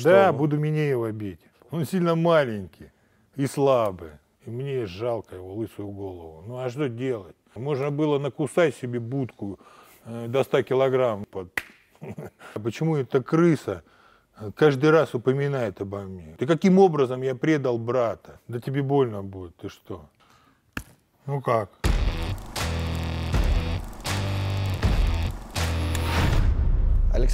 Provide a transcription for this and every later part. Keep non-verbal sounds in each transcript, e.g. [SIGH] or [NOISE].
Да, Что? буду Минеева бить. Он сильно маленький и слабый. И мне жалко его лысую голову. Ну а что делать? Можно было накусать себе будку э, до 100 килограмм. Под... [LAUGHS] А почему эта крыса э, каждый раз упоминает обо мне? Ты каким образом я предал брата? Да тебе больно будет, ты что? Ну как?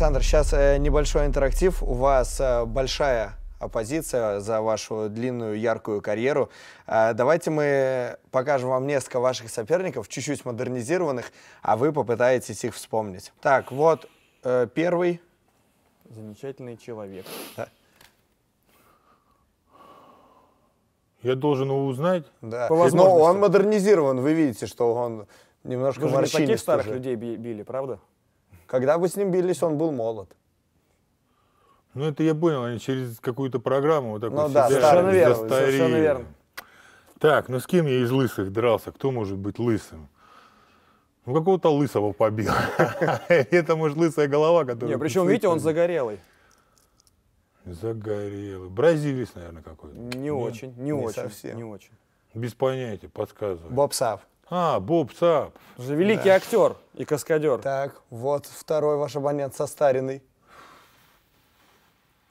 Александр, сейчас э, небольшой интерактив. У вас э, большая оппозиция за вашу длинную яркую карьеру. Э, давайте мы покажем вам несколько ваших соперников, чуть-чуть модернизированных, а вы попытаетесь их вспомнить. Так, вот первый. Замечательный человек. Да. Я должен его узнать? Да. По ну, возможности. Но он модернизирован, вы видите, что он немножко Вы же не таких старых уже. людей били, правда? Когда вы с ним бились, он был молод. Ну, это я понял, они через какую-то программу вот так ну, вот да, сидят, совершенно верно, совершенно верно. Так, ну с кем я из лысых дрался? Кто может быть лысым? Ну, какого-то лысого побил. [LAUGHS] Это, может, лысая голова, которая... Не, причем, видите, он загорелый. Загорелый. Бразилец, наверное, какой-то. Не очень, не очень. совсем, Не очень. Без понятия, подсказываю. Бобсав. А, Боб Сап, Же великий да. актер и каскадер. Так, вот второй ваш абонент состаренный.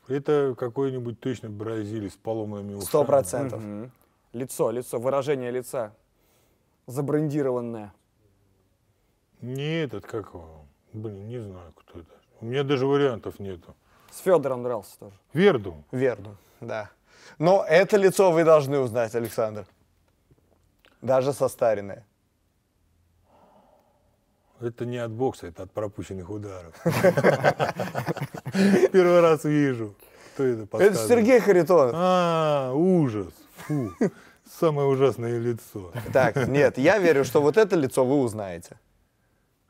Это какой-нибудь точно бразилец с поломанными ушами. Сто процентов. Угу. Лицо, лицо, выражение лица. Забрендированное. Не этот, как его? Блин, не знаю, кто это. У меня даже вариантов нету. С Федором дрался тоже. Верду. Верду, да. Но это лицо вы должны узнать, Александр. Даже состаренное. Это не от бокса, это от пропущенных ударов. [LAUGHS] Первый раз вижу. Кто это Это Сергей Харитонов. А, ужас. Фу. Самое ужасное лицо. Так, нет, я верю, что вот это лицо вы узнаете.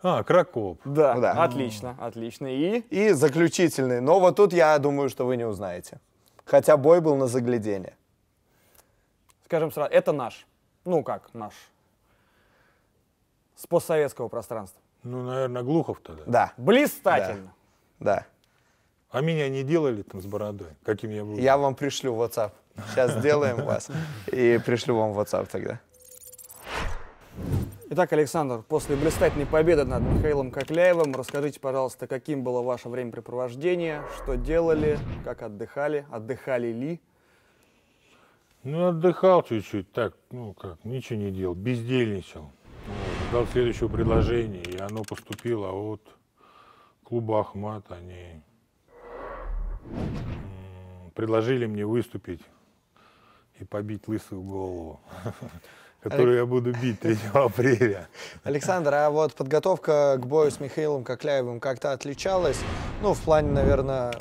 А, Кракоп. Да, да. отлично, отлично. И? И заключительный. Но вот тут я думаю, что вы не узнаете. Хотя бой был на заглядение. Скажем сразу, это наш. Ну как наш? с постсоветского пространства. Ну, наверное, Глухов тогда. Да. Блистательно. Да. А меня не делали там с бородой? Каким я был? Я вам пришлю WhatsApp. Сейчас сделаем вас и пришлю вам WhatsApp тогда. Итак, Александр, после блистательной победы над Михаилом Кокляевым, расскажите, пожалуйста, каким было ваше времяпрепровождение, что делали, как отдыхали, отдыхали ли? Ну, отдыхал чуть-чуть, так, ну как, ничего не делал, бездельничал дал следующее предложение и оно поступило от клуба «Ахмат». Они предложили мне выступить и побить лысую голову, [LAUGHS] которую я буду бить 3 [LAUGHS] апреля. Александр, а вот подготовка к бою с Михаилом Кокляевым как-то отличалась? Ну, в плане, наверное,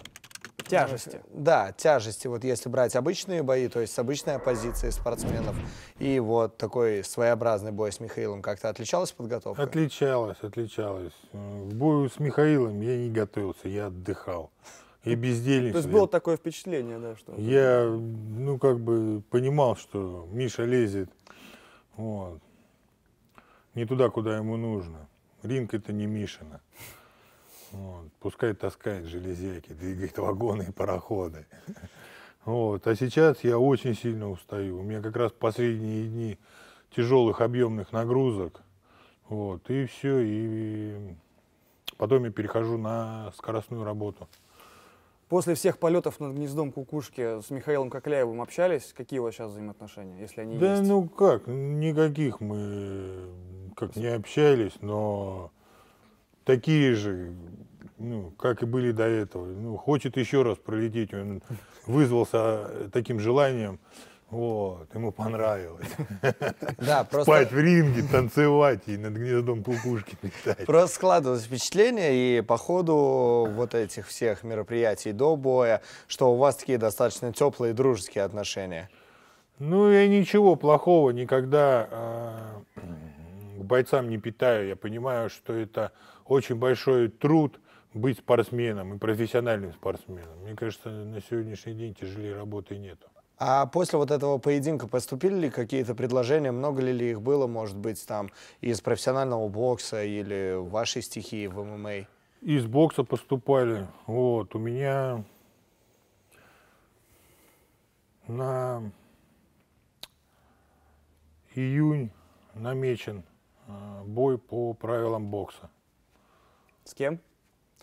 Э, тяжести. Да, тяжести. Вот если брать обычные бои, то есть обычная позиции спортсменов, и вот такой своеобразный бой с Михаилом, как-то отличалась подготовка? Отличалась, отличалась. К бою с Михаилом я не готовился, я отдыхал. И бездельничал. То есть было такое впечатление, да? Что... Я, ну, как бы понимал, что Миша лезет вот, не туда, куда ему нужно. Ринг это не Мишина. Вот. Пускай таскает железяки, двигает вагоны и пароходы. Вот. А сейчас я очень сильно устаю. У меня как раз последние дни тяжелых объемных нагрузок. Вот. И все. И потом я перехожу на скоростную работу. После всех полетов над гнездом кукушки с Михаилом Кокляевым общались? Какие у вас сейчас взаимоотношения, если они да, есть? Да ну как, никаких мы как не общались, но такие же, ну, как и были до этого. Ну, хочет еще раз пролететь, он вызвался э, таким желанием. Вот, ему понравилось. Да, [LAUGHS] просто... Спать в ринге, танцевать и над гнездом кукушки летать. Просто складывалось впечатление, и по ходу вот этих всех мероприятий до боя, что у вас такие достаточно теплые дружеские отношения. Ну, я ничего плохого никогда э, к бойцам не питаю. Я понимаю, что это очень большой труд быть спортсменом и профессиональным спортсменом. Мне кажется, на сегодняшний день тяжелее работы нету. А после вот этого поединка поступили ли какие-то предложения? Много ли их было, может быть, там из профессионального бокса или вашей стихии в ММА? Из бокса поступали. Вот, у меня на июнь намечен э, бой по правилам бокса. С кем?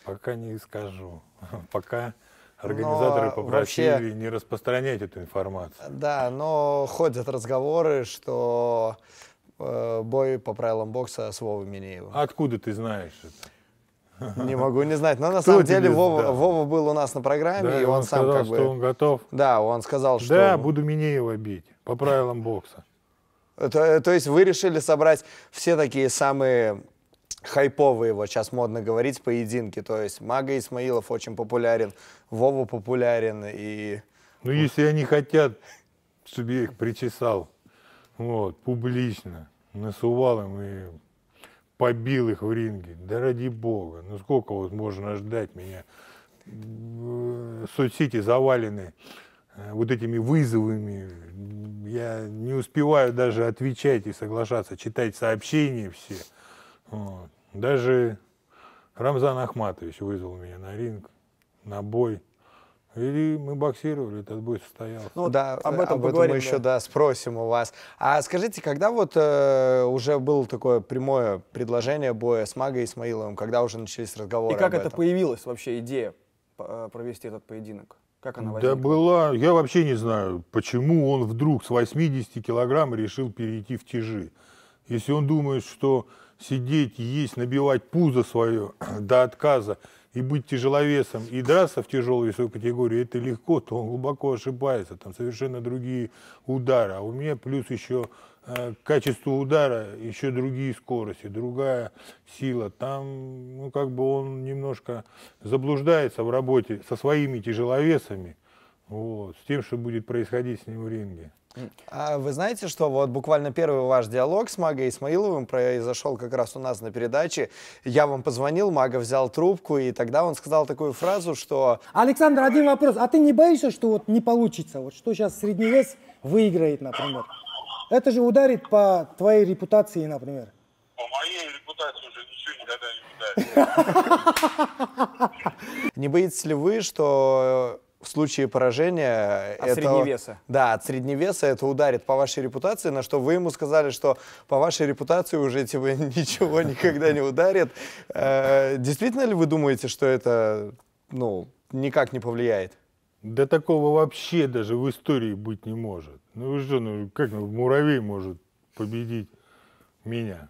Пока не скажу. [LAUGHS] Пока организаторы но попросили вообще, не распространять эту информацию. Да, но ходят разговоры, что э, бой по правилам бокса с Вовой Минеевым. Откуда ты знаешь это? Не могу не знать. Но на самом деле Вова, Вова был у нас на программе, да, и он, он сам сказал, как бы... что он готов. Да, он сказал, что... Да, буду Минеева бить по правилам бокса. То, то есть вы решили собрать все такие самые хайповые, вот сейчас модно говорить, поединки. То есть Мага Исмаилов очень популярен, Вова популярен и... Ну, если они хотят, чтобы я их причесал, вот, публично, насувал им и побил их в ринге, да ради бога, ну сколько вот можно ждать меня? Э, соцсети завалены э, вот этими вызовами, я не успеваю даже отвечать и соглашаться, читать сообщения все. Вот. Даже Рамзан Ахматович вызвал меня на ринг, на бой. и мы боксировали, этот бой состоялся. Ну да, об этом, об поговорим, этом мы еще да, спросим у вас. А скажите, когда вот э, уже было такое прямое предложение боя с Магой Исмаиловым, когда уже начались разговоры? И как это этом? появилась вообще идея э, провести этот поединок? Как она возникла? Да была, я вообще не знаю, почему он вдруг с 80 килограмм решил перейти в тяжи. Если он думает, что сидеть, есть, набивать пузо свое [CLEARS THROAT] до отказа и быть тяжеловесом, и драться в тяжелую весовую категорию, это легко, то он глубоко ошибается, там совершенно другие удары. А у меня плюс еще э, качество удара, еще другие скорости, другая сила. Там, ну, как бы он немножко заблуждается в работе со своими тяжеловесами, вот, с тем, что будет происходить с ним в ринге. А вы знаете, что вот буквально первый ваш диалог с Магой Исмаиловым произошел как раз у нас на передаче. Я вам позвонил, Мага взял трубку, и тогда он сказал такую фразу, что... Александр, один вопрос. А ты не боишься, что вот не получится? Вот что сейчас средневес выиграет, например? Это же ударит по твоей репутации, например. По моей репутации уже ничего никогда не ударит. [LAUGHS] Не боитесь ли вы, что в случае поражения... От это, средневеса. Да, от средневеса это ударит по вашей репутации, на что вы ему сказали, что по вашей репутации уже типа [LAUGHS] ничего никогда не ударит. Э, действительно ли вы думаете, что это ну, никак не повлияет? Да такого вообще даже в истории быть не может. Ну вы что, ну как ну, муравей может победить меня?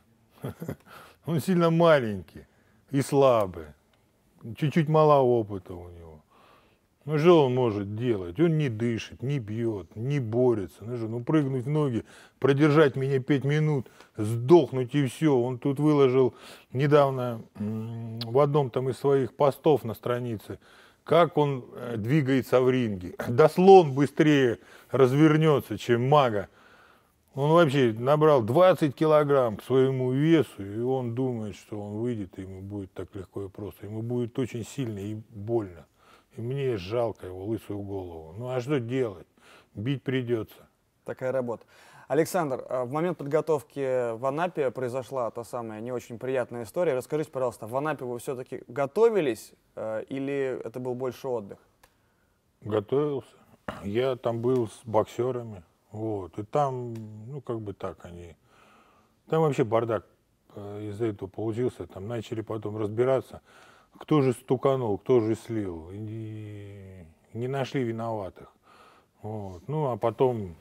[LAUGHS] Он сильно маленький и слабый. Чуть-чуть мало опыта у него. Ну что он может делать? Он не дышит, не бьет, не борется. Ну что, ну прыгнуть в ноги, продержать меня пять минут, сдохнуть и все. Он тут выложил недавно в одном там из своих постов на странице, как он э, двигается в ринге. [CLEARS THROAT] Да слон быстрее развернется, чем мага. Он вообще набрал 20 килограмм к своему весу, и он думает, что он выйдет, и ему будет так легко и просто. Ему будет очень сильно и больно. И мне жалко его лысую голову. Ну а что делать? Бить придется. Такая работа. Александр, а в момент подготовки в Анапе произошла та самая не очень приятная история. Расскажите, пожалуйста, в Анапе вы все-таки готовились э, или это был больше отдых? Готовился. Я там был с боксерами. Вот. И там, ну, как бы так они... Там вообще бардак э, из-за этого получился. Там начали потом разбираться кто же стуканул, кто же слил. И не нашли виноватых. Вот. Ну, а потом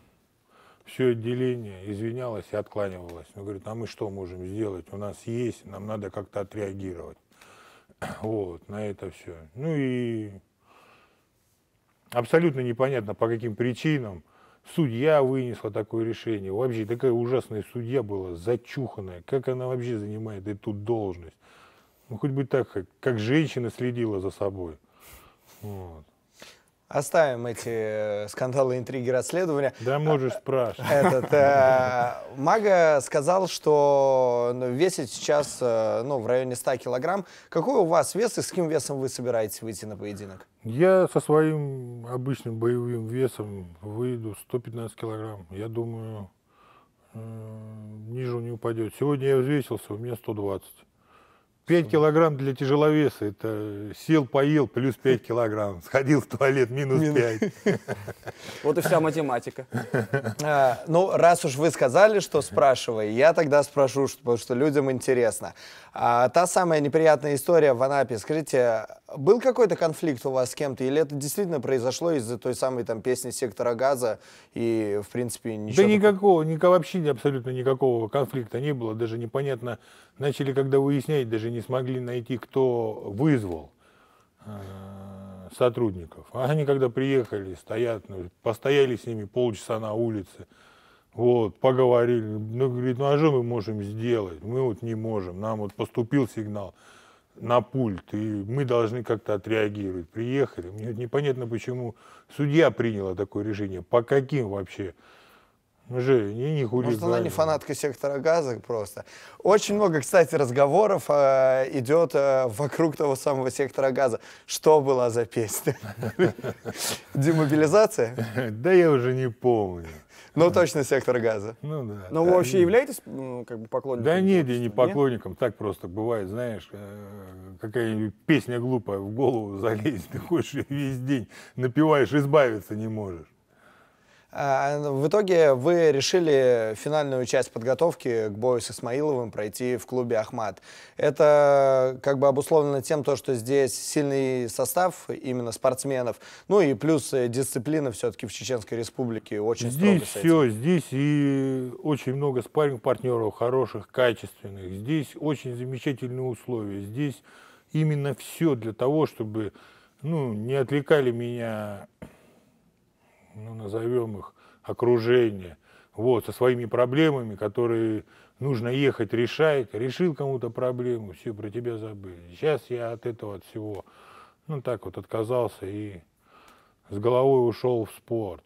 все отделение извинялось и откланивалось. Ну, говорит, а мы что можем сделать? У нас есть, нам надо как-то отреагировать. [CLEARS THROAT] Вот, на это все. Ну и абсолютно непонятно, по каким причинам судья вынесла такое решение. Вообще такая ужасная судья была, зачуханная. Как она вообще занимает эту должность? Ну, хоть бы так, как, женщина следила за собой. Вот. Оставим эти э, скандалы, интриги, расследования. Да можешь спрашивать. А, этот, э, Мага сказал, что ну, весит сейчас э, ну, в районе 100 килограмм. Какой у вас вес и с каким весом вы собираетесь выйти на поединок? Я со своим обычным боевым весом выйду 115 килограмм. Я думаю, э, ниже не упадет. Сегодня я взвесился, у меня 120. 5 килограмм для тяжеловеса, это сел, поел, плюс 5 [LAUGHS] килограмм. Сходил в туалет, минус 5. [LAUGHS] Вот и вся математика. [LAUGHS] А, ну, раз уж вы сказали, что спрашивай, я тогда спрошу, потому что людям интересно. А, та самая неприятная история в Анапе. Скажите, был какой-то конфликт у вас с кем-то, или это действительно произошло из-за той самой там песни «Сектора газа» и, в принципе, ничего... Да такого... никакого, никого, вообще абсолютно никакого конфликта не было, даже непонятно. Начали, когда выяснять, даже не смогли найти, кто вызвал э, сотрудников. А они, когда приехали, стоят, ну, постояли с ними полчаса на улице, вот, поговорили. Ну, говорит, ну а что мы можем сделать? Мы вот не можем, нам вот поступил сигнал на пульт, и мы должны как-то отреагировать. Приехали. Мне непонятно, почему судья приняла такое решение. По каким вообще? Уже ну, не, не хулиган. Может, она не фанатка сектора газа просто. Очень много, кстати, разговоров э, идет э, вокруг того самого сектора газа. Что была за песня? [LAUGHS] Демобилизация? [LAUGHS] Да я уже не помню. Ну, точно сектор газа. Ну, да. Но вы вообще являетесь ну, как бы поклонником? Да нет, я не поклонником, так просто бывает, знаешь, э, какая-нибудь песня глупая в голову [LAUGHS] залезет, ты хочешь весь день напиваешь, избавиться не можешь. А, в итоге вы решили финальную часть подготовки к бою с Исмаиловым пройти в клубе «Ахмат». Это как бы обусловлено тем, то, что здесь сильный состав именно спортсменов, ну и плюс э, дисциплина все-таки в Чеченской Республике очень Здесь все, здесь и очень много спарринг-партнеров хороших, качественных. Здесь очень замечательные условия. Здесь именно все для того, чтобы ну, не отвлекали меня ну, назовем их, окружение, вот, со своими проблемами, которые нужно ехать решать. Решил кому-то проблему, все про тебя забыли. Сейчас я от этого, от всего, ну, так вот отказался и с головой ушел в спорт.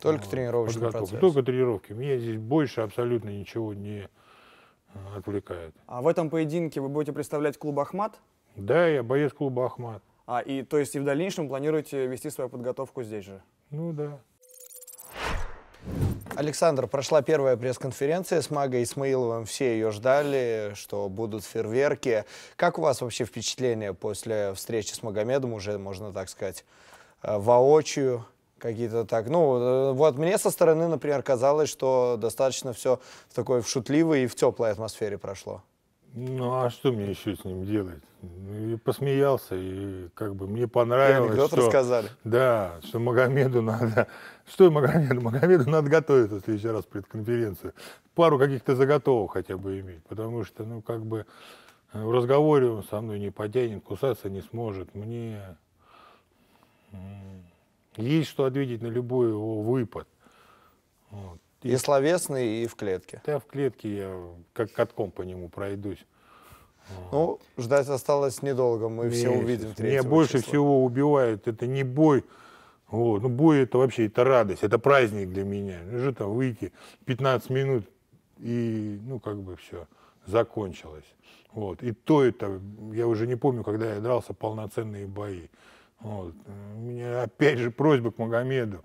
Только вот, тренировочный подготовку. процесс? Только тренировки. Меня здесь больше абсолютно ничего не э, отвлекает. А в этом поединке вы будете представлять клуб «Ахмат»? Да, я боец клуба «Ахмат». А, и, то есть и в дальнейшем планируете вести свою подготовку здесь же? Ну да. Александр, прошла первая пресс-конференция с Магой Исмаиловым. Все ее ждали, что будут фейерверки. Как у вас вообще впечатление после встречи с Магомедом, уже можно так сказать, э, воочию? Какие-то так, ну, э, вот мне со стороны, например, казалось, что достаточно все в такой в шутливой и в теплой атмосфере прошло. Ну, а что мне еще с ним делать? и посмеялся, и как бы мне понравилось. И что, рассказали. Да, что Магомеду надо... [LAUGHS] Что Магомеду? Магомеду надо готовиться в следующий раз перед Пару каких-то заготовок хотя бы иметь, потому что, ну, как бы э, в разговоре он со мной не потянет, кусаться не сможет. Мне есть что ответить на любой его выпад. Вот. И, и словесный, и в клетке. Да, в клетке я как катком по нему пройдусь. Ну, ждать осталось недолго, мы Месяц. все увидим Меня больше числа. всего убивают, это не бой, вот. ну бой это вообще, это радость, это праздник для меня. Ну же там выйти 15 минут и, ну, как бы все закончилось. Вот. И то это, я уже не помню, когда я дрался полноценные бои. Вот. У меня опять же просьба к Магомеду,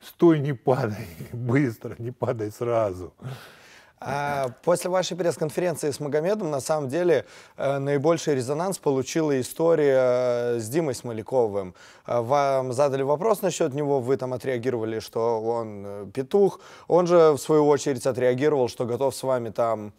стой, не падай, [LAUGHS] быстро, не падай сразу. А после вашей пресс-конференции с Магомедом, на самом деле, э, наибольший резонанс получила история э, с Димой Смоляковым. Э, вам задали вопрос насчет него, вы там отреагировали, что он петух. Он же, в свою очередь, отреагировал, что готов с вами там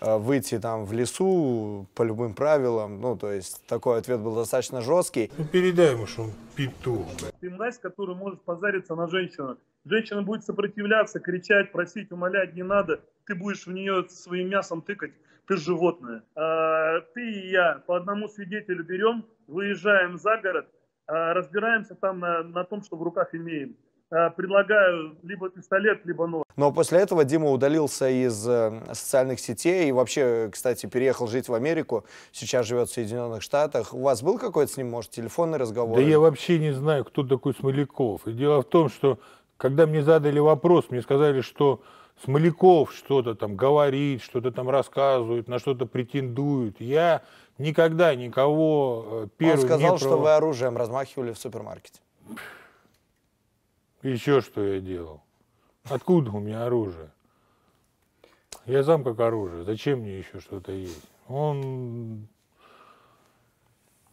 выйти там в лесу по любым правилам. Ну, то есть такой ответ был достаточно жесткий. Ну, передай ему, что он петух. Ты мразь, который может позариться на женщину. Женщина будет сопротивляться, кричать, просить, умолять, не надо. Ты будешь в нее своим мясом тыкать, ты животное. А, ты и я по одному свидетелю берем, выезжаем за город, а, разбираемся там на, на том, что в руках имеем а, предлагаю либо пистолет, либо нож. Но после этого Дима удалился из э, социальных сетей и вообще, кстати, переехал жить в Америку. Сейчас живет в Соединенных Штатах. У вас был какой-то с ним, может, телефонный разговор? Да я вообще не знаю, кто такой Смоляков. И дело в том, что когда мне задали вопрос, мне сказали, что Смоляков что-то там говорит, что-то там рассказывает, на что-то претендует. Я никогда никого э, первым Он сказал, не пров... что вы оружием размахивали в супермаркете. Еще что я делал? Откуда у меня оружие? Я сам как оружие. Зачем мне еще что-то есть? Он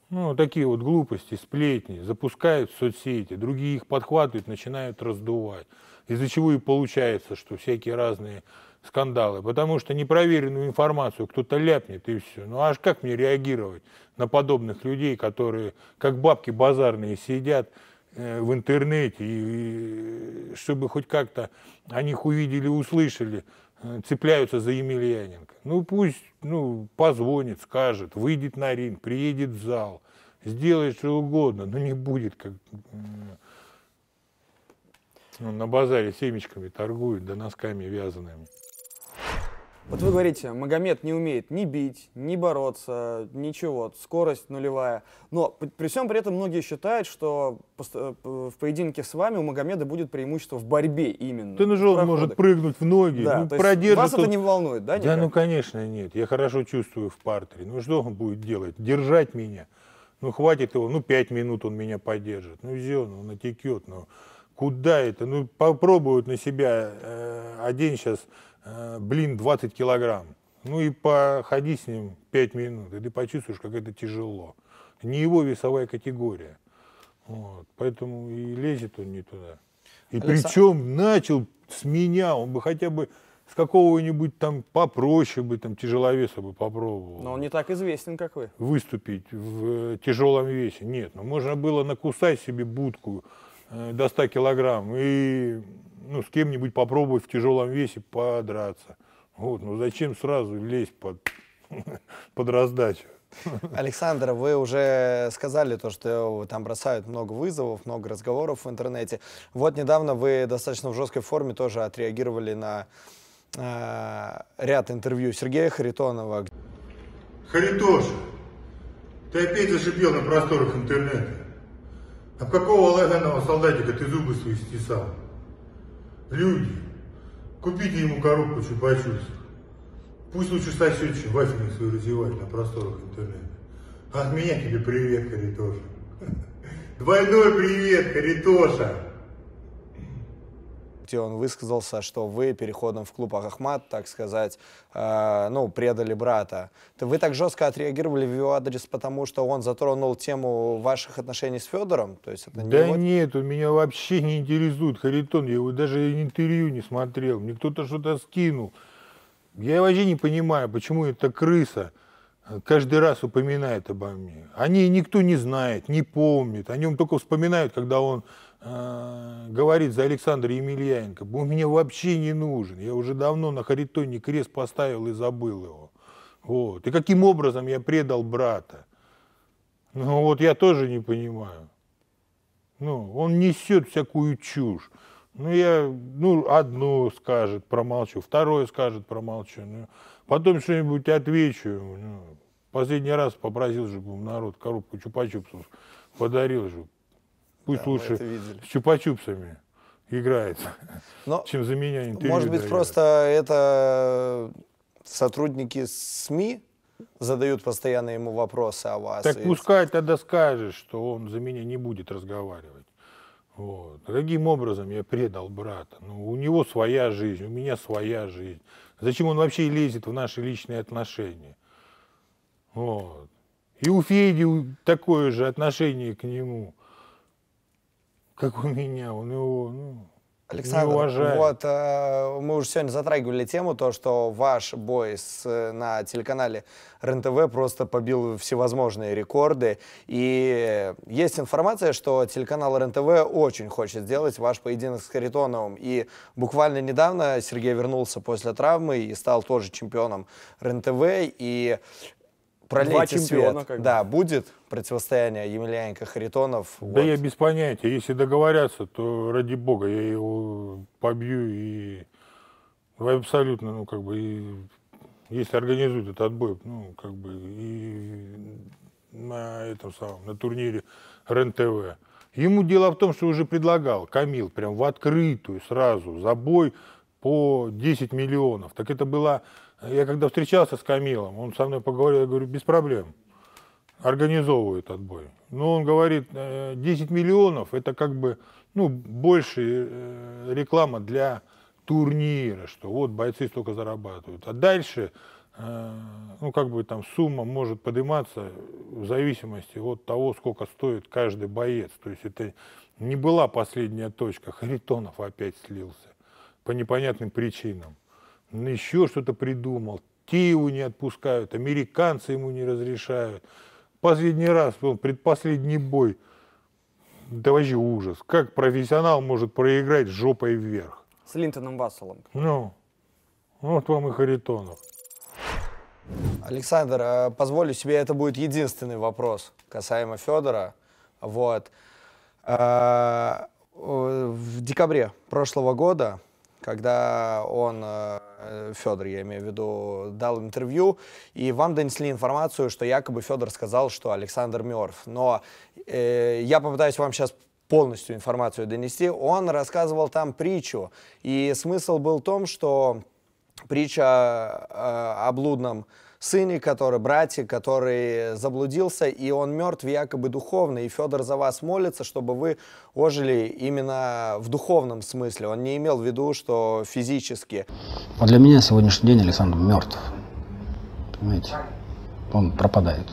ну, такие вот глупости, сплетни, запускают в соцсети, другие их подхватывают, начинают раздувать. Из-за чего и получается, что всякие разные скандалы. Потому что непроверенную информацию кто-то ляпнет и все. Ну аж как мне реагировать на подобных людей, которые как бабки базарные сидят э, в интернете, и, и чтобы хоть как-то о них увидели, услышали, Э, цепляются за Емельяненко. Ну пусть ну, позвонит, скажет, выйдет на ринг, приедет в зал, сделает что угодно, но не будет как ну, на базаре семечками торгуют, да носками вязанными. Вот вы говорите, Магомед не умеет ни бить, ни бороться, ничего, скорость нулевая. Но при всем при этом многие считают, что э, в поединке с вами у Магомеда будет преимущество в борьбе именно. Ты ну же он может прыгнуть в ноги, да, ну, продержит. Вас он... это не волнует, да? Никак? Да, ну конечно нет. Я хорошо чувствую в партере. Ну что он будет делать? Держать меня? Ну хватит его, ну пять минут он меня поддержит. Ну все, ну натекет, ну куда это? Ну попробуют на себя э, один сейчас Э, блин 20 килограмм. Ну и походи с ним 5 минут, и ты почувствуешь, как это тяжело. Не его весовая категория. Вот. Поэтому и лезет он не туда. И причем начал с меня, он бы хотя бы с какого-нибудь там попроще бы, там тяжеловеса бы попробовал. Но он не так известен, как вы. Выступить в э, тяжелом весе. Нет, ну можно было накусать себе будку э, до 100 килограмм и ну, с кем-нибудь попробовать в тяжелом весе подраться. Вот, ну зачем сразу лезть под, [LAUGHS] под раздачу? Александр, вы уже сказали то, что там бросают много вызовов, много разговоров в интернете. Вот недавно вы достаточно в жесткой форме тоже отреагировали на э, ряд интервью Сергея Харитонова. Харитош, ты опять зашипел на просторах интернета. Об какого лаганого солдатика ты зубы свои стесал? Люди, купите ему коробку чупа-чупс. Пусть лучше сосет, чем вафельницу развивать на просторах интернета. А от меня тебе привет, Каритоша. [LAUGHS] Двойной привет, Каритоша где он высказался, что вы переходом в клуб Ахмат, так сказать, э, ну, предали брата. Вы так жестко отреагировали в его адрес, потому что он затронул тему ваших отношений с Федором? То есть это не да его... нет, он меня вообще не интересует, Харитон, я его даже интервью не смотрел, мне кто-то что-то скинул. Я вообще не понимаю, почему эта крыса э, каждый раз упоминает обо мне. О ней никто не знает, не помнит, о нем только вспоминают, когда он а, говорит за Александра Емельяненко, он мне вообще не нужен. Я уже давно на Харитоне крест поставил и забыл его. Вот. И каким образом я предал брата? Ну вот я тоже не понимаю. Ну, он несет всякую чушь. Ну, я, ну, одну скажет, промолчу, второе скажет, промолчу. Ну, потом что-нибудь отвечу. Ну, последний раз попросил, же народ коробку чупа-чупсов подарил, же. Пусть да, лучше с чупа-чупсами играет, Но, [LAUGHS] чем за меня Может быть, дает. просто это сотрудники СМИ задают постоянно ему вопросы о вас. Так и... пускай тогда скажет, что он за меня не будет разговаривать. Вот. Каким образом я предал брата? Ну, у него своя жизнь, у меня своя жизнь. Зачем он вообще лезет в наши личные отношения? Вот. И у Феди такое же отношение к нему как у меня, он его, ну, Александр, вот э, мы уже сегодня затрагивали тему, то, что ваш бой с, э, на телеканале РНТВ просто побил всевозможные рекорды. И есть информация, что телеканал РНТВ очень хочет сделать ваш поединок с Харитоновым. И буквально недавно Сергей вернулся после травмы и стал тоже чемпионом РНТВ. И пролейте свет. Как да, будет противостояние Емельяненко Харитонов. Да вот. я без понятия. Если договорятся, то ради бога я его побью и абсолютно, ну как бы, и, если организуют этот отбой, ну как бы и на этом самом, на турнире РЕН-ТВ. Ему дело в том, что уже предлагал Камил прям в открытую сразу за бой по 10 миллионов. Так это было... Я когда встречался с Камилом, он со мной поговорил, я говорю, без проблем, организовывают отбой. Но ну, он говорит, 10 э, миллионов это как бы ну, больше э, реклама для турнира, что вот бойцы столько зарабатывают. А дальше, э, ну, как бы там сумма может подниматься в зависимости от того, сколько стоит каждый боец. То есть это не была последняя точка. Харитонов опять слился по непонятным причинам. Еще что-то придумал. Тиву не отпускают, американцы ему не разрешают. Последний раз, ну, предпоследний бой. Да вообще ужас. Как профессионал может проиграть жопой вверх? С Линтоном Васселом. Ну, вот вам и Харитонов. Александр, а позволю себе, это будет единственный вопрос касаемо Федора. Вот. А, в декабре прошлого года когда он, э, Федор, я имею в виду, дал интервью, и вам донесли информацию, что якобы Федор сказал, что Александр мертв. Но э, я попытаюсь вам сейчас полностью информацию донести. Он рассказывал там притчу, и смысл был в том, что притча э, о блудном сыне, который, брате, который заблудился, и он мертв якобы духовно, и Федор за вас молится, чтобы вы ожили именно в духовном смысле. Он не имел в виду, что физически. А для меня сегодняшний день Александр мертв. Понимаете? Он пропадает.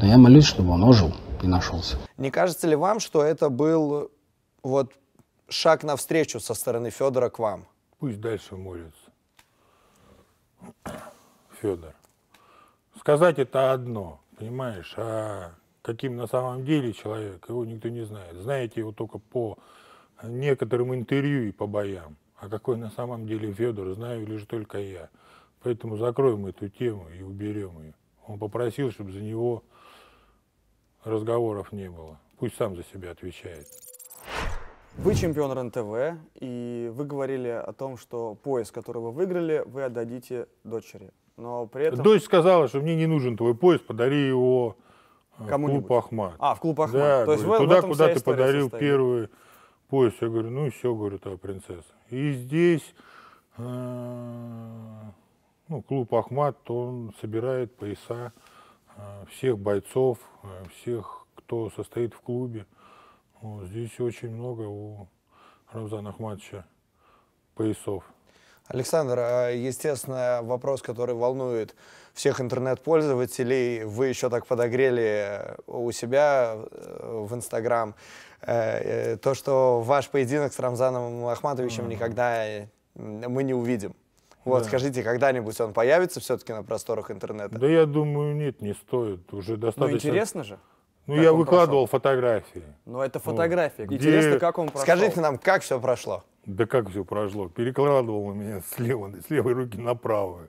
Но я молюсь, чтобы он ожил и нашелся. Не кажется ли вам, что это был вот шаг навстречу со стороны Федора к вам? Пусть дальше молится. Федор сказать это одно, понимаешь, а каким на самом деле человек, его никто не знает. Знаете его только по некоторым интервью и по боям. А какой на самом деле Федор, знаю лишь только я. Поэтому закроем эту тему и уберем ее. Он попросил, чтобы за него разговоров не было. Пусть сам за себя отвечает. Вы чемпион РНТВ, и вы говорили о том, что пояс, которого вы выиграли, вы отдадите дочери. Но при этом... Дочь сказала, что мне не нужен твой поезд, подари его кому э, в клуб Ахмат. А, в клуб Ахмат. Да, То есть говорю, туда, куда ты подарил состоит. первый поезд. Я говорю, ну и все, говорю, та принцесса. И здесь э, ну, клуб Ахмат, он собирает пояса э, всех бойцов, всех, кто состоит в клубе. Вот, здесь очень много у Рамзана Ахматовича поясов. Александр, а, естественно, вопрос, который волнует всех интернет-пользователей, вы еще так подогрели э, у себя э, в Инстаграм, э, то, что ваш поединок с Рамзаном Ахматовичем mm -hmm. никогда мы не увидим. Вот, да. скажите, когда-нибудь он появится все-таки на просторах интернета? Да я думаю, нет, не стоит. Уже ну, достаточно... Ну, интересно же. Ну, я выкладывал прошел? фотографии. Но ну, это фотографии. Где... Интересно, как он прошел. Скажите нам, как все прошло? Да как все прошло? Перекладывал у меня слева, с левой руки на правую.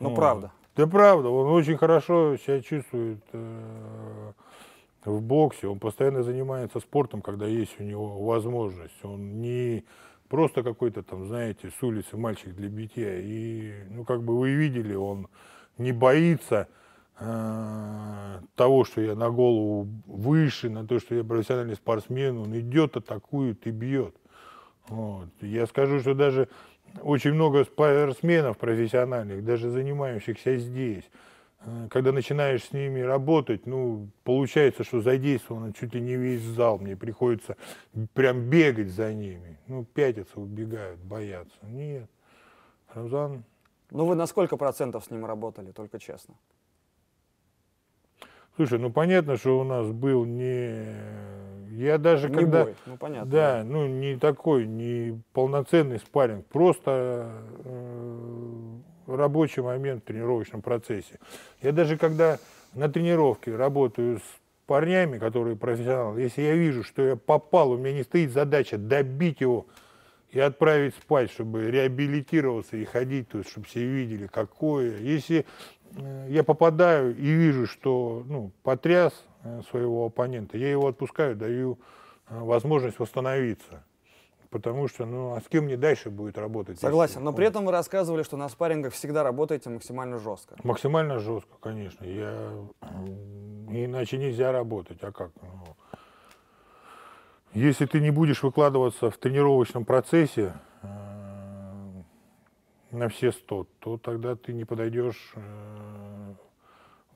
Ну, ну правда. Да правда, он очень хорошо себя чувствует э, в боксе. Он постоянно занимается спортом, когда есть у него возможность. Он не просто какой-то там, знаете, с улицы мальчик для битья. И, ну, как бы вы видели, он не боится э, того, что я на голову выше, на то, что я профессиональный спортсмен, он идет, атакует и бьет. Вот. Я скажу, что даже очень много спортсменов профессиональных, даже занимающихся здесь, э, когда начинаешь с ними работать, ну, получается, что задействован чуть ли не весь зал, мне приходится прям бегать за ними. Ну, пятятся, убегают, боятся. Нет, Рамзан... Ну, вы на сколько процентов с ним работали, только честно? Слушай, ну, понятно, что у нас был не я даже не когда... Бой. Ну, понятно. Да, ну, не такой, не полноценный спарринг, просто э, рабочий момент в тренировочном процессе. Я даже когда на тренировке работаю с парнями, которые профессионалы, если я вижу, что я попал, у меня не стоит задача добить его и отправить спать, чтобы реабилитировался и ходить, то есть, чтобы все видели, какое. Если Э, я попадаю и вижу, что ну, потряс э, своего оппонента, я его отпускаю, даю э, возможность восстановиться. Потому что, ну, а с кем мне дальше будет работать? Согласен, но при этом вы рассказывали, что на спаррингах всегда работаете максимально жестко. Максимально жестко, конечно. Я... Иначе нельзя работать, а как? Ну... Если ты не будешь выкладываться в тренировочном процессе, на все 100, то тогда ты не подойдешь э,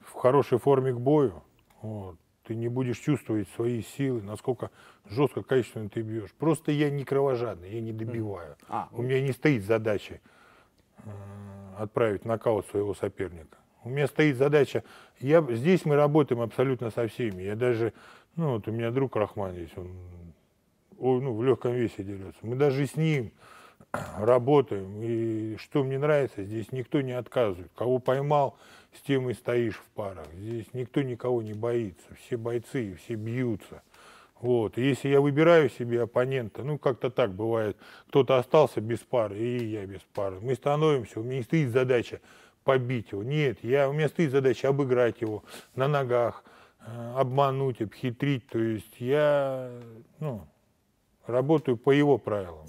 в хорошей форме к бою. Вот. Ты не будешь чувствовать свои силы, насколько жестко, качественно ты бьешь. Просто я не кровожадный, я не добиваю. А. У ну. меня не стоит задачи э, отправить нокаут своего соперника. У меня стоит задача, я, здесь мы работаем абсолютно со всеми. Я даже, ну вот у меня друг Рахман здесь, он, он ну, в легком весе дерется. Мы даже с ним работаем. И что мне нравится, здесь никто не отказывает. Кого поймал, с тем и стоишь в парах. Здесь никто никого не боится. Все бойцы, все бьются. Вот. если я выбираю себе оппонента, ну как-то так бывает, кто-то остался без пары, и я без пары. Мы становимся, у меня стоит задача побить его. Нет, я, у меня стоит задача обыграть его на ногах, э, обмануть, обхитрить. То есть я ну, работаю по его правилам.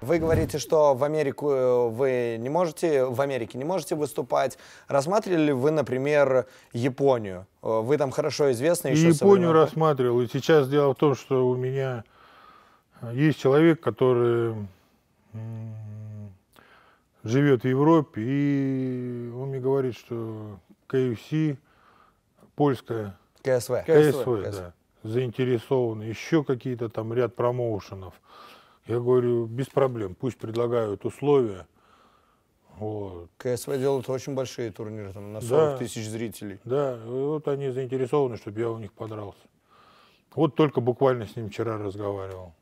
Вы говорите, что в Америку э, вы не можете, в Америке не можете выступать. Рассматривали ли вы, например, Японию? Э, вы там хорошо известны еще. Японию времен... рассматривал. И сейчас дело в том, что у меня э, есть человек, который живет в Европе, и он мне говорит, что KFC, польская... КСВ. КСВ, КСВ, КСВ. да. Заинтересованы. Еще какие-то там ряд промоушенов. Я говорю, без проблем, пусть предлагают условия. Вот. КСВ делают очень большие турниры, там, на 40 да, тысяч зрителей. Да, вот они заинтересованы, чтобы я у них подрался. Вот только буквально с ним вчера разговаривал.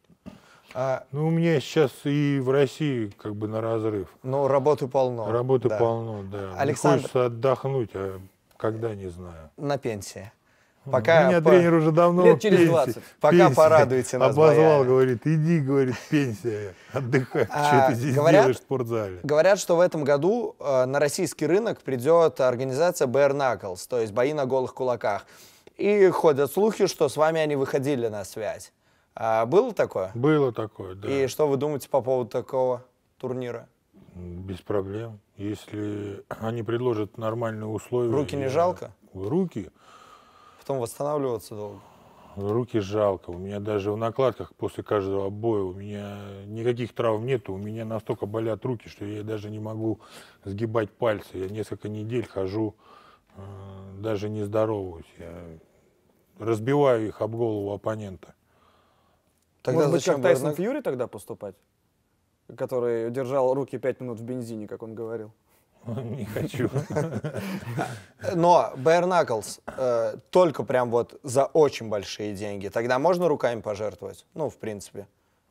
А... Ну, у меня сейчас и в России как бы на разрыв. Ну, работы полно. Работы да. полно, да. Александр... Не хочется отдохнуть, а когда, не знаю. На пенсии. Пока Меня по... тренер уже давно Лет через пенсии, Пока пенсия. порадуйте нас. Обозвал, боями. говорит, иди, говорит, пенсия, отдыхай. А, что ты здесь говорят, делаешь в спортзале? Говорят, что в этом году э, на российский рынок придет организация Bare Knuckles, то есть бои на голых кулаках. И ходят слухи, что с вами они выходили на связь. А было такое? Было такое, да. И что вы думаете по поводу такого турнира? Без проблем. Если они предложат нормальные условия... Руки не жалко? Руки? потом восстанавливаться долго. Руки жалко. У меня даже в накладках после каждого боя у меня никаких травм нету. У меня настолько болят руки, что я даже не могу сгибать пальцы. Я несколько недель хожу, э, даже не здороваюсь. Я разбиваю их об голову оппонента. Тогда Может быть, как Тайсон Фьюри тогда поступать? Который держал руки пять минут в бензине, как он говорил. [LAUGHS] Не хочу. [LAUGHS] Но Бэр Наклс только прям вот за очень большие деньги. Тогда можно руками пожертвовать? Ну, в принципе.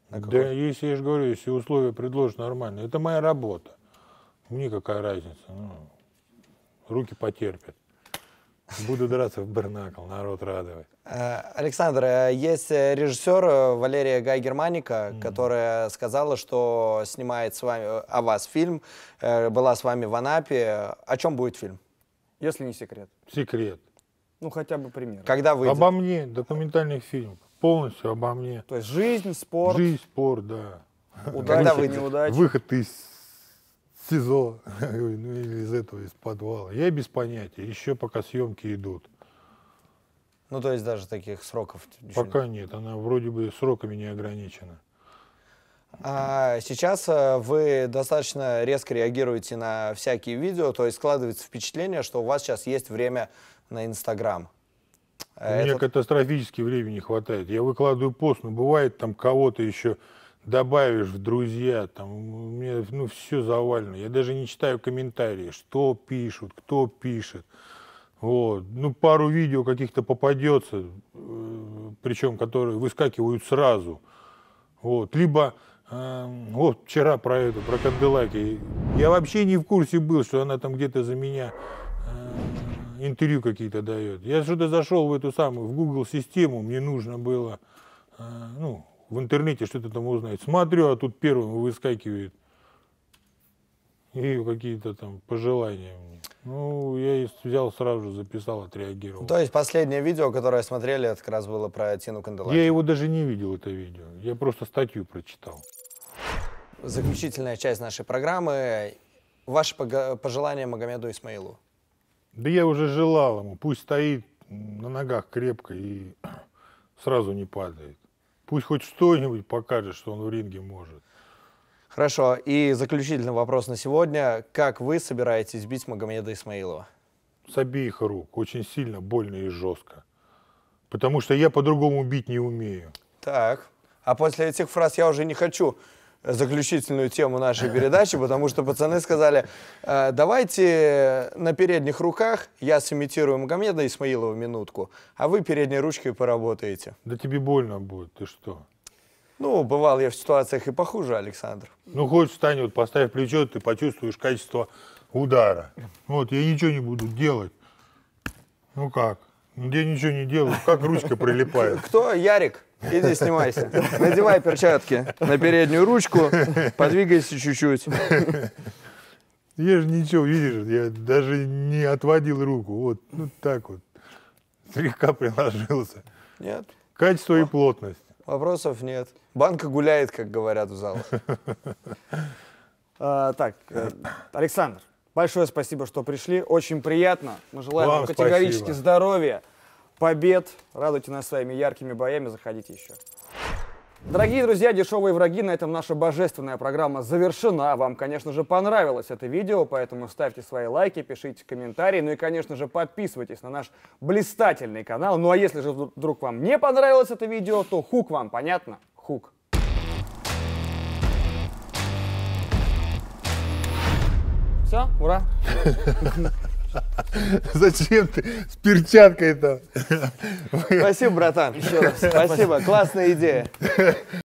Да, если я же говорю, если условия предложат нормально. Это моя работа. Мне какая разница. Ну, руки потерпят. Буду драться в Бернакл, народ радует. Э, Александр, э, есть э, режиссер Валерия Гай Германика, mm-hmm. которая сказала, что снимает с вами, о вас фильм, была с вами в Анапе. О чем будет фильм? Если не секрет. Секрет. Ну, хотя бы пример. Когда вы? Обо мне, Документальный фильм. Полностью обо мне. То есть жизнь, спорт. Жизнь, спорт, да. Удача, неудача. Выход из СИЗО, [LAUGHS] ну или из этого, из подвала. Я без понятия, еще пока съемки идут. Ну, то есть даже таких сроков? Пока нет, она вроде бы сроками не ограничена. А сейчас э, вы достаточно резко реагируете на всякие видео, то есть складывается впечатление, что у вас сейчас есть время на Инстаграм. Мне Этот... катастрофически времени не хватает. Я выкладываю пост, но бывает там кого-то еще добавишь в друзья, там, у меня, ну, все завалено. Я даже не читаю комментарии, что пишут, кто пишет. Вот. Ну, пару видео каких-то попадется, э, причем которые выскакивают сразу. Вот. Либо э, вот вчера про эту, про Канделаки. Я вообще не в курсе был, что она там где-то за меня э, интервью какие-то дает. Я что-то зашел в эту самую, в Google систему, мне нужно было, э, ну, в интернете что-то там узнать. Смотрю, а тут первым выскакивает и какие-то там пожелания мне. Ну, я взял сразу же, записал, отреагировал. То есть последнее видео, которое смотрели, это как раз было про Тину Канделаки? Я его даже не видел, это видео. Я просто статью прочитал. Заключительная часть нашей программы. Ваши пожелания Магомеду Исмаилу? Да я уже желал ему. Пусть стоит на ногах крепко и [CLEARS THROAT] сразу не падает. Пусть хоть что-нибудь покажет, что он в ринге может. Хорошо. И заключительный вопрос на сегодня. Как вы собираетесь бить Магомеда Исмаилова? С обеих рук. Очень сильно, больно и жестко. Потому что я по-другому бить не умею. Так. А после этих фраз я уже не хочу заключительную тему нашей передачи, потому что пацаны сказали, «Э, давайте на передних руках я сымитирую Магомеда Исмаилова минутку, а вы передней ручкой поработаете. Да тебе больно будет, ты что? Ну, бывал я в ситуациях и похуже, Александр. Ну, хоть встань, вот поставь плечо, ты почувствуешь качество удара. Вот, я ничего не буду делать. Ну как? Я ничего не делаю, как ручка прилипает. Кто? Ярик? Иди снимайся. Надевай перчатки на переднюю ручку, подвигайся чуть-чуть. Я же ничего, видишь, я даже не отводил руку. Вот, ну так вот. Слегка приложился. Нет. Качество О. и плотность. Вопросов нет. Банка гуляет, как говорят в залах. [LAUGHS] А, так, э, Александр, большое спасибо, что пришли. Очень приятно. Мы желаем вам, категорически спасибо. здоровья побед. Радуйте нас своими яркими боями. Заходите еще. Дорогие друзья, дешевые враги, на этом наша божественная программа завершена. Вам, конечно же, понравилось это видео, поэтому ставьте свои лайки, пишите комментарии, ну и, конечно же, подписывайтесь на наш блистательный канал. Ну а если же вдруг вам не понравилось это видео, то хук вам, понятно? Хук. Все, ура! [LAUGHS] Зачем ты с перчаткой-то? Спасибо, братан, еще раз. Спасибо, классная идея.